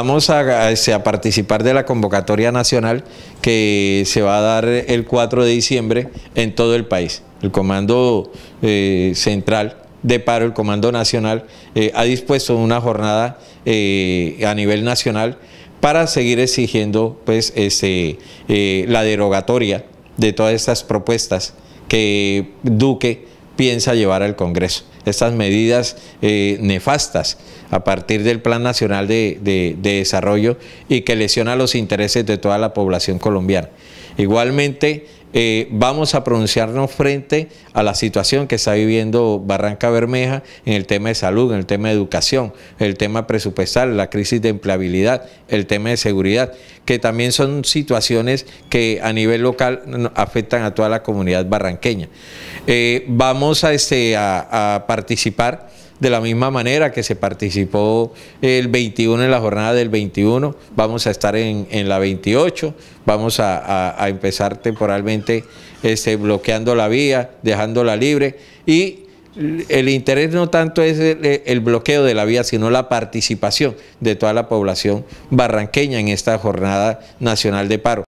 vamos este, a, participar de la convocatoria nacional que se va a dar el 4 de diciembre en todo el país. El Comando eh, Central de Paro, el Comando Nacional, eh, ha dispuesto una jornada eh, a nivel nacional para seguir exigiendo pues, este, la derogatoria de todas estas propuestas que Duque piensa llevar al Congreso. Estas medidas eh, nefastas a partir del Plan Nacional de, de Desarrollo y que lesiona los intereses de toda la población colombiana. Igualmente, eh, vamos a pronunciarnos frente a la situación que está viviendo Barranca Bermeja en el tema de salud, en el tema de educación, el tema presupuestal, la crisis de empleabilidad, el tema de seguridad, que también son situaciones que a nivel local afectan a toda la comunidad barranqueña. Eh, vamos este, a, a participar de la misma manera que se participó el 21 en la jornada del 21, vamos a estar en, la 28, vamos a, empezar temporalmente este, bloqueando la vía, dejándola libre y el interés no tanto es el, bloqueo de la vía, sino la participación de toda la población barranqueña en esta jornada nacional de paro.